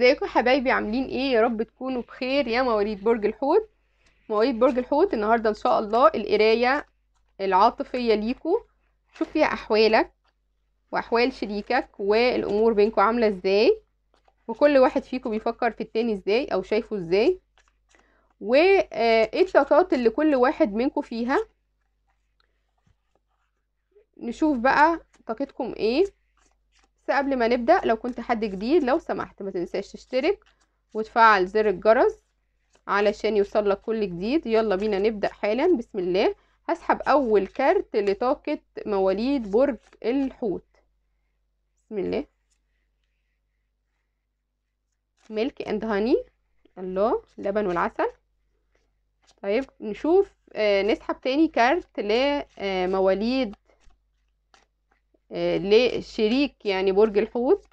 ازيكم حبايبي عاملين ايه يا رب تكونوا بخير يا مواليد برج الحوت مواليد برج الحوت النهارده ان شاء الله القرايه العاطفيه ليكوا شوف فيها احوالك واحوال شريكك والامور بينكوا عامله ازاي وكل واحد فيكم بيفكر في التاني ازاي او شايفه ازاي وايه آه، الطاقات اللي كل واحد منكم فيها نشوف بقى طاقتكم ايه قبل ما نبدأ لو كنت حد جديد لو سمحت ما تنساش تشترك وتفعل زر الجرس علشان يوصلك كل جديد يلا بينا نبدأ حالا بسم الله هسحب أول كارت لطاقة مواليد برج الحوت بسم الله ميلك اند هاني الله لبن والعسل طيب نشوف آه نسحب تاني كارت لمواليد لشريك يعني برج الحوت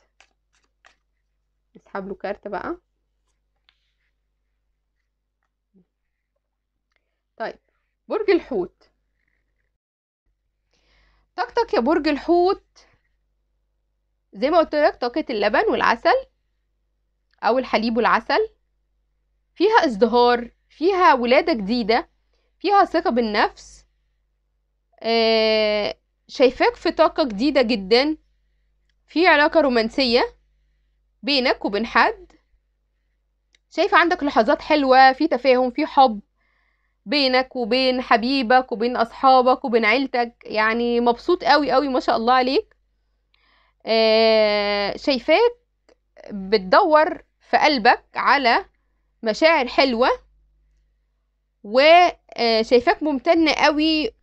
نسحب له كارت بقى طيب برج الحوت طاقتك يا برج الحوت زي ما قلت لك طاقة اللبن والعسل او الحليب والعسل فيها ازدهار فيها ولادة جديدة فيها ثقة بالنفس آه شايفاك في طاقة جديدة جدا في علاقة رومانسية بينك وبين حد شايفة عندك لحظات حلوة في تفاهم في حب بينك وبين حبيبك وبين أصحابك وبين عيلتك يعني مبسوط قوي قوي ما شاء الله عليك آه، شايفاك بتدور في قلبك على مشاعر حلوة وشايفاك آه، ممتنة قوي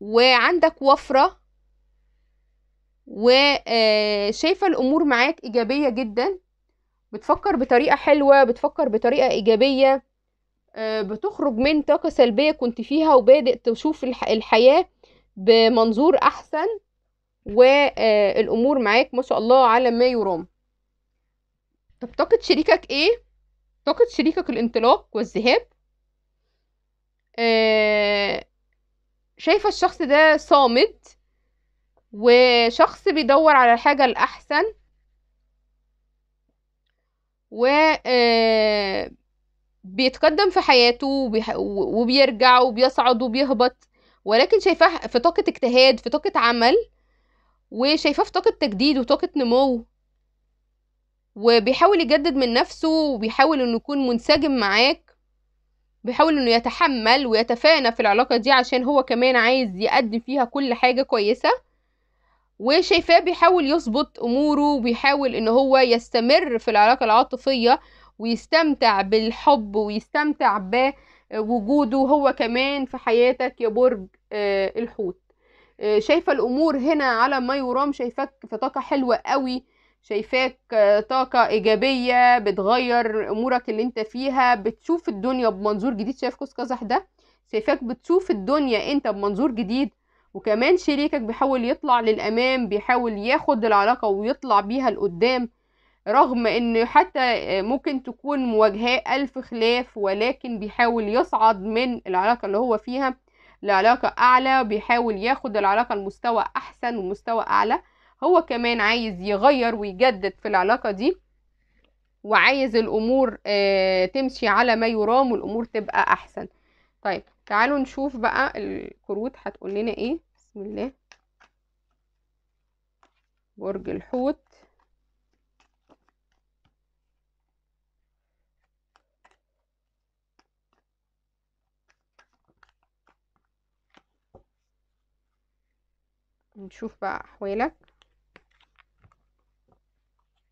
وعندك وفرة وشايفة آه، الأمور معاك إيجابية جدا بتفكر بطريقة حلوة بتفكر بطريقة إيجابية آه، بتخرج من طاقة سلبية كنت فيها وبادئ تشوف الحياة بمنظور أحسن والأمور آه، معاك ما شاء الله على ما يرام طب طاقة شريكك إيه؟ طاقة شريكك الانطلاق والذهاب آه شايفة الشخص ده صامت وشخص بيدور على الحاجة الأحسن و آه، بيتقدم في حياته وبيرجع وبيصعد وبيهبط ولكن شايفاه في طاقة اجتهاد في طاقة عمل وشايفاه في طاقة تجديد وطاقة نمو وبيحاول يجدد من نفسه وبيحاول انه يكون منسجم معاك بيحاول انه يتحمل ويتفانى في العلاقه دي عشان هو كمان عايز يقدم فيها كل حاجه كويسه وشايفاه بيحاول يظبط اموره وبيحاول ان هو يستمر في العلاقه العاطفيه ويستمتع بالحب ويستمتع بوجوده هو كمان في حياتك يا برج آه، الحوت آه، شايفه الامور هنا على ما يرام شايفاك في طاقه حلوه قوي شايفاك آه، طاقة إيجابية بتغير أمورك اللي أنت فيها بتشوف الدنيا بمنظور جديد شايف قوس قزح ده شايفاك بتشوف الدنيا أنت بمنظور جديد وكمان شريكك بيحاول يطلع للأمام بيحاول ياخد العلاقة ويطلع بيها لقدام رغم ان حتى آه، ممكن تكون مواجهة ألف خلاف ولكن بيحاول يصعد من العلاقة اللي هو فيها لعلاقة أعلى بيحاول ياخد العلاقة لمستوى أحسن ومستوى أعلى هو كمان عايز يغير ويجدد في العلاقة دي وعايز الامور آه، تمشي على ما يرام والامور تبقى احسن طيب تعالوا نشوف بقى الكروت هتقول لنا ايه بسم الله برج الحوت نشوف بقى احوالك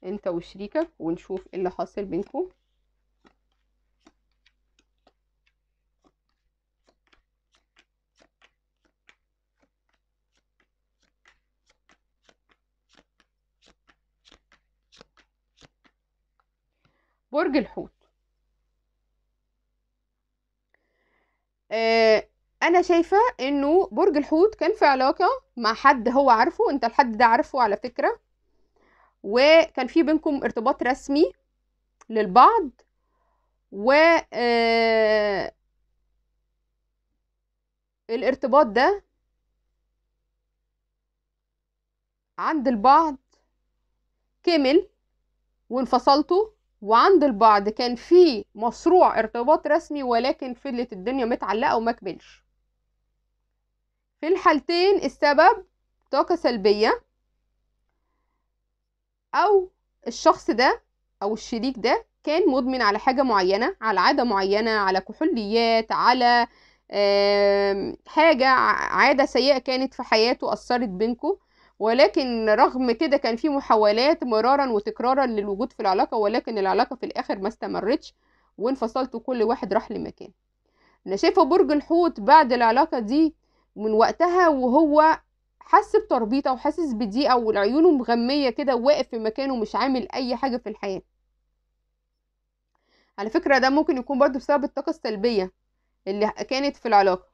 انت وشريكك ونشوف ايه اللي حاصل بينكم برج الحوت آه انا شايفه انه برج الحوت كان في علاقه مع حد هو عارفه انت الحد ده عارفه على فكره وكان في بينكم ارتباط رسمي للبعض و آه، الارتباط ده عند البعض كمل وانفصلتوا وعند البعض كان في مشروع ارتباط رسمي ولكن فضلت الدنيا متعلقه وما كملش في الحالتين السبب طاقه سلبيه او الشخص ده او الشريك ده كان مدمن على حاجه معينه على عاده معينه على كحوليات على حاجه عاده سيئه كانت في حياته اثرت بينكم ولكن رغم كده كان في محاولات مرارا وتكرارا للوجود في العلاقه ولكن العلاقه في الاخر ما استمرتش وانفصلت كل واحد راح لمكان انا شايفه برج الحوت بعد العلاقه دي من وقتها وهو حس بتربيطه وحاسس بضيقه وعيونه مغميه كده واقف في مكانه مش عامل اي حاجه في الحياه على فكره ده ممكن يكون برضو بسبب الطاقه السلبيه اللي كانت في العلاقه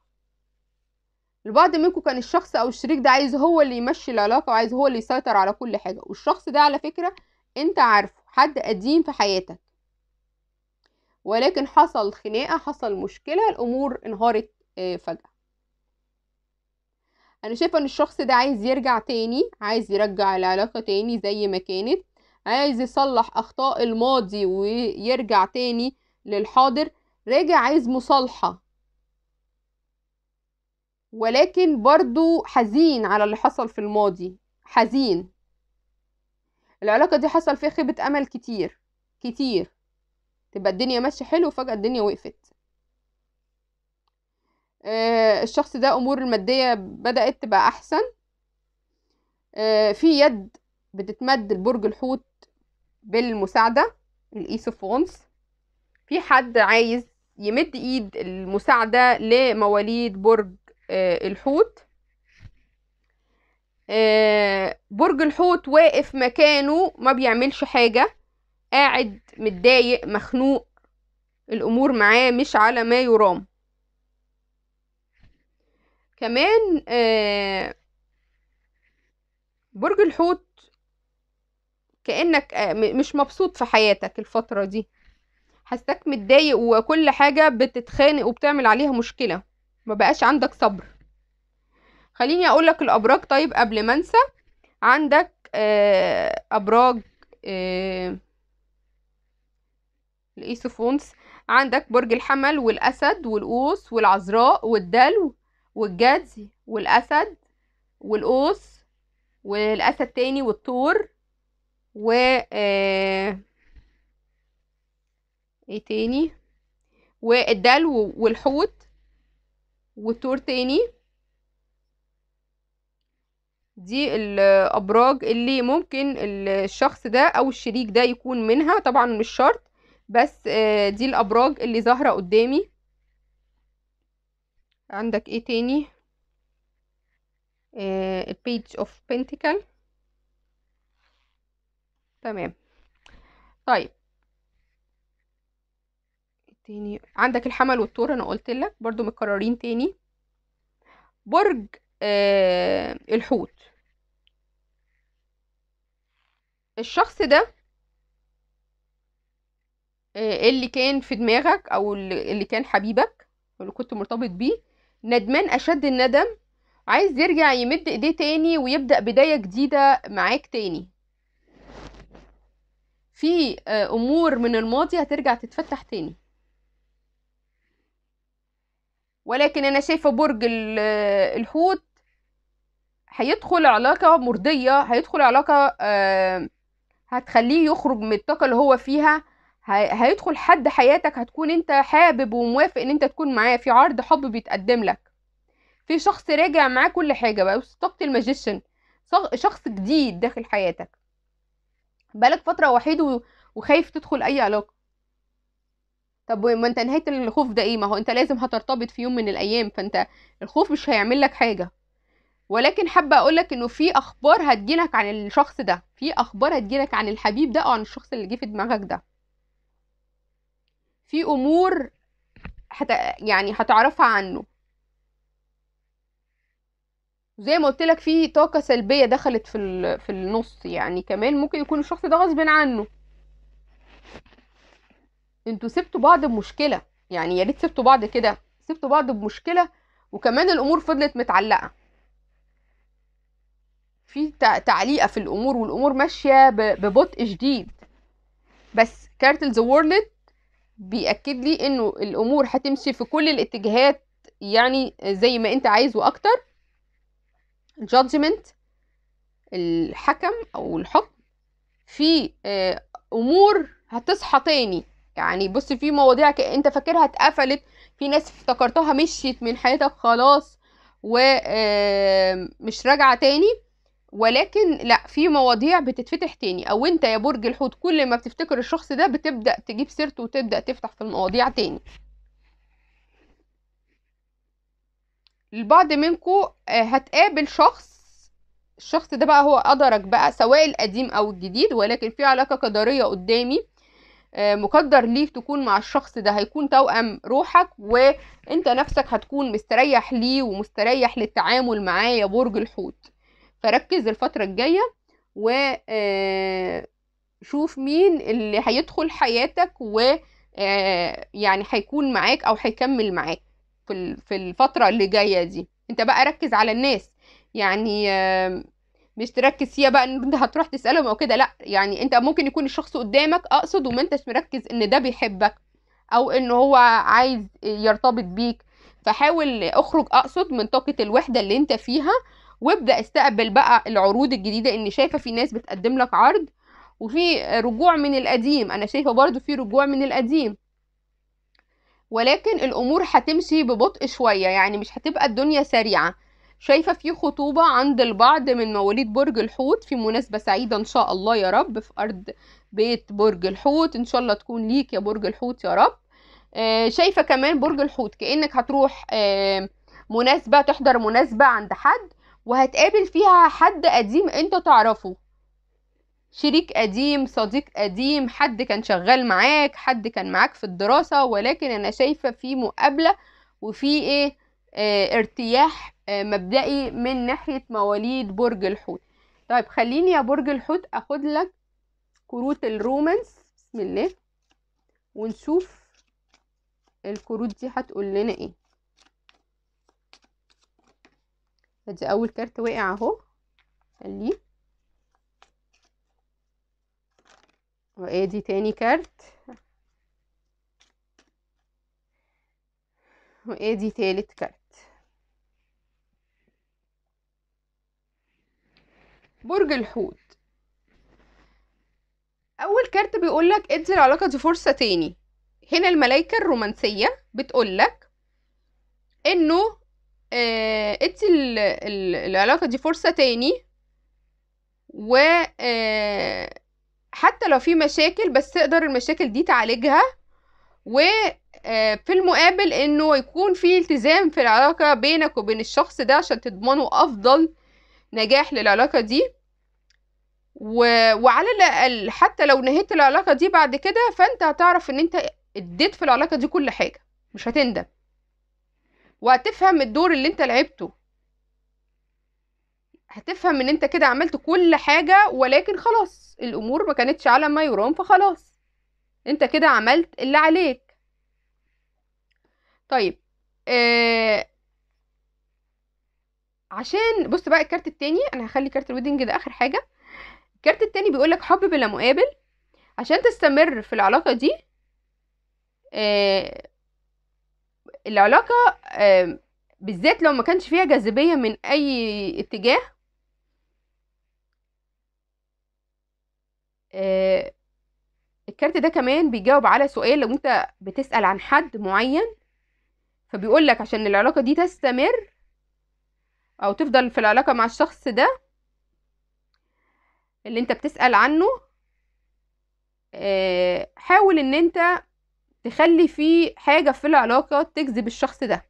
البعض منكم كان الشخص او الشريك ده عايز هو اللي يمشي العلاقه وعايز هو اللي يسيطر على كل حاجه والشخص ده على فكره انت عارفه حد قديم في حياتك ولكن حصل خناقه حصل مشكله الامور انهارت آه، فجاه انا شايفه ان الشخص ده عايز يرجع تاني عايز يرجع العلاقه تاني زي ما كانت عايز يصلح اخطاء الماضي ويرجع تاني للحاضر راجع عايز مصالحه ولكن برضو حزين على اللي حصل في الماضي حزين العلاقه دي حصل فيها خيبه امل كتير كتير تبقى الدنيا ماشيه حلو وفجاه الدنيا وقفت آه، الشخص ده امور الماديه بدات تبقى احسن آه، في يد بتتمد لبرج الحوت بالمساعده الايس اوف وانس في حد عايز يمد ايد المساعده لمواليد برج آه، الحوت برج الحوت واقف مكانه ما بيعملش حاجه قاعد متضايق مخنوق الامور معاه مش على ما يرام كمان آه، برج الحوت كأنك آه، مش مبسوط في حياتك الفترة دي حاسسك متضايق وكل حاجة بتتخانق وبتعمل عليها مشكلة ما بقاش عندك صبر خليني اقولك الابراج طيب قبل ما انسى عندك آه، ابراج الايسوفونس عندك برج الحمل والاسد والقوس والعذراء والدلو والجدي والأسد والقوس والأسد تاني والطور و آه، ايه تاني والدلو والحوت والطور تاني دي الابراج اللي ممكن الشخص ده او الشريك ده يكون منها طبعا مش شرط بس آه، دي الابراج اللي ظاهره قدامي عندك ايه تاني آه، page of pentacle تمام طيب إيه تاني عندك الحمل والتور انا قلت لك برضو متكررين تاني برج آه الحوت الشخص ده آه اللي كان في دماغك او اللي كان حبيبك اللي كنت مرتبط بيه ندمان أشد الندم عايز يرجع يمد ايديه تاني ويبدأ بداية جديدة معاك تاني في آه، أمور من الماضي هترجع تتفتح تاني ولكن أنا شايفة برج آه، الحوت هيدخل علاقة مرضية هيدخل علاقة آه، هتخليه يخرج من الطاقة اللي هو فيها هيدخل حد حياتك هتكون انت حابب وموافق ان انت تكون معاه في عرض حب بيتقدم لك في شخص راجع معاه كل حاجه بقى طاقه الماجيشن شخص جديد داخل حياتك بقالك فتره وحيد وخايف تدخل اي علاقه طب ما انت نهايه الخوف ده ايه ما هو انت لازم هترتبط في يوم من الايام فانت الخوف مش هيعمل لك حاجه ولكن حابه اقولك انه في اخبار هتجيلك عن الشخص ده في اخبار هتجيلك عن الحبيب ده او عن الشخص اللي جه في دماغك ده في امور هت... يعني هتعرفها عنه زي ما قلت لك في طاقه سلبيه دخلت في ال... في النص يعني كمان ممكن يكون الشخص ده غصب عنه انتوا سبتوا بعض بمشكله يعني يا ريت سبتوا بعض كده سبتوا بعض بمشكله وكمان الامور فضلت متعلقه في تعليقه في الامور والامور ماشيه ببطء شديد بس كارت ذا وورلد بيأكد لي انه الامور هتمشي في كل الاتجاهات يعني زي ما انت عايزه اكتر الجادجمنت الحكم او الحكم في آه، امور هتصحى تاني يعني بص في مواضيع انت فاكرها اتقفلت في ناس افتكرتها مشيت من حياتك خلاص ومش راجعه تاني ولكن لا في مواضيع بتتفتح تاني او انت يا برج الحوت كل ما بتفتكر الشخص ده بتبدا تجيب سيرته وتبدا تفتح في المواضيع تاني البعض منكو آه، هتقابل شخص الشخص ده بقى هو قدرك بقى سواء القديم او الجديد ولكن في علاقه قدريه قدامي آه، مقدر ليك تكون مع الشخص ده هيكون توأم روحك وانت نفسك هتكون مستريح ليه ومستريح للتعامل معاه يا برج الحوت فركز الفترة الجاية وشوف آه، مين اللي هيدخل حياتك و آه، يعني هيكون معاك او هيكمل معاك في الفترة اللي جاية دي انت بقى ركز على الناس يعني آه، مش تركز فيها بقى ان انت هتروح تسالهم او كده لا يعني انت ممكن يكون الشخص قدامك اقصد وما انتش مركز ان ده بيحبك او ان هو عايز يرتبط بيك فحاول اخرج اقصد من طاقه الوحده اللي انت فيها وابدا استقبل بقى العروض الجديده ان شايفه في ناس بتقدم لك عرض وفي رجوع من القديم انا شايفه برضو في رجوع من القديم ولكن الامور هتمشي ببطء شويه يعني مش هتبقى الدنيا سريعه شايفه في خطوبه عند البعض من مواليد برج الحوت في مناسبه سعيده ان شاء الله يا رب في ارض بيت برج الحوت ان شاء الله تكون ليك يا برج الحوت يا رب آه شايفه كمان برج الحوت كانك هتروح آه مناسبه تحضر مناسبه عند حد وهتقابل فيها حد قديم انت تعرفه شريك قديم صديق قديم حد كان شغال معاك حد كان معاك في الدراسة ولكن انا شايفة في مقابلة وفي ايه اه ارتياح اه مبدئي من ناحية مواليد برج الحوت طيب خليني يا برج الحوت اخد لك كروت الرومانس بسم الله ونشوف الكروت دي هتقول لنا ايه ادي اول كارت واقع اهو خليه وادي تاني كارت وادي تالت كارت برج الحوت اول كارت بيقولك ادي العلاقه دي فرصه تاني هنا الملايكه الرومانسيه بتقولك انه آه، ادي العلاقة دي فرصة تاني و آه، حتى لو في مشاكل بس تقدر المشاكل دي تعالجها و آه، في المقابل انه يكون في التزام في العلاقة بينك وبين الشخص ده عشان تضمنه افضل نجاح للعلاقة دي و... وعلى الاقل حتى لو نهيت العلاقة دي بعد كده فانت هتعرف ان انت اديت في العلاقة دي كل حاجة مش هتندم وهتفهم الدور اللي انت لعبته هتفهم ان انت كده عملت كل حاجة ولكن خلاص الامور ما كانتش على ما يرام فخلاص انت كده عملت اللي عليك طيب آه عشان بص بقى الكارت التاني انا هخلي كارت الويدنج ده اخر حاجة الكارت التاني بيقولك حب بلا مقابل عشان تستمر في العلاقة دي آه العلاقة بالذات لو ما كانش فيها جاذبية من أي اتجاه آه، الكارت ده كمان بيجاوب على سؤال لو انت بتسأل عن حد معين فبيقول لك عشان العلاقة دي تستمر او تفضل في العلاقة مع الشخص ده اللي انت بتسأل عنه آه، حاول ان انت تخلي في حاجة في العلاقة تجذب الشخص ده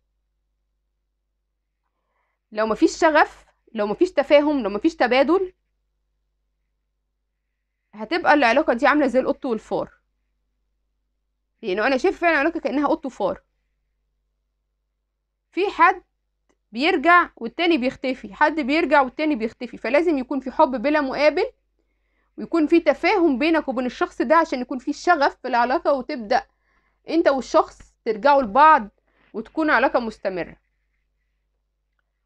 لو مفيش شغف لو مفيش تفاهم لو مفيش تبادل هتبقى العلاقة دي عاملة زي القط والفار لأنه يعني أنا شايف فعلا العلاقة كأنها قط وفار في حد بيرجع والتاني بيختفي حد بيرجع والتاني بيختفي فلازم يكون في حب بلا مقابل ويكون في تفاهم بينك وبين الشخص ده عشان يكون في شغف في العلاقة وتبدأ انت والشخص ترجعوا لبعض وتكون علاقه مستمره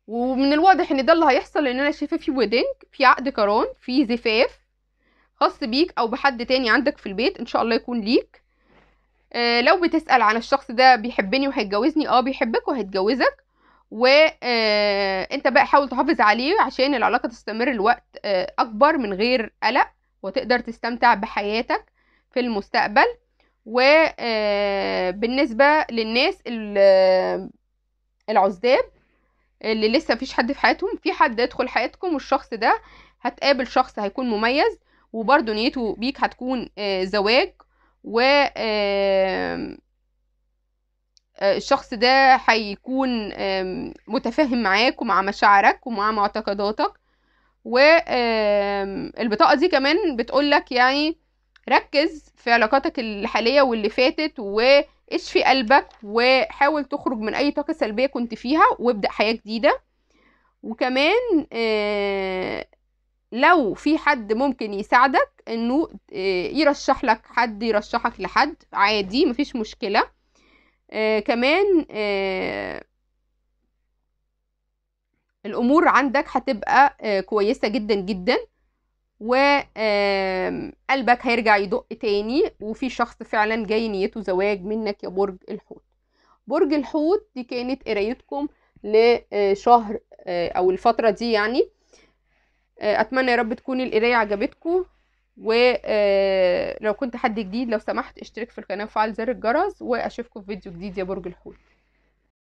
ومن الواضح ان ده اللي هيحصل لان انا شايفه في ويدنج في عقد قران في زفاف خاص بيك او بحد تاني عندك في البيت ان شاء الله يكون ليك آه لو بتسال عن الشخص ده بيحبني وهيتجوزني اه بيحبك وهيتجوزك وانت آه، بقى حاول تحافظ عليه عشان العلاقه تستمر لوقت آه، اكبر من غير قلق وتقدر تستمتع بحياتك في المستقبل وبالنسبة آه، للناس آه، العزاب اللي لسه مفيش حد في حياتهم في حد يدخل حياتكم والشخص ده هتقابل شخص هيكون مميز وبرضه نيته بيك هتكون آه، زواج و الشخص ده هيكون متفاهم معاك ومع مشاعرك ومع معتقداتك والبطاقه دي كمان بتقولك يعني ركز في علاقاتك الحاليه واللي فاتت واشفي قلبك وحاول تخرج من اي طاقه سلبيه كنت فيها وابدا حياه جديده وكمان آه، لو في حد ممكن يساعدك انه آه، يرشح لك حد يرشحك لحد عادي مفيش مشكله آه، كمان الامور عندك هتبقى كويسه جدا جدا وقلبك هيرجع يدق تاني وفي شخص فعلا جاي نيته زواج منك يا برج الحوت برج الحوت دي كانت قرايتكم لشهر آه، آه، او الفتره دي يعني آه، اتمنى يا رب تكون القرايه عجبتكم ولو كنت حد جديد لو سمحت اشترك في القناه وفعل زر الجرس واشوفكم في فيديو جديد يا برج الحوت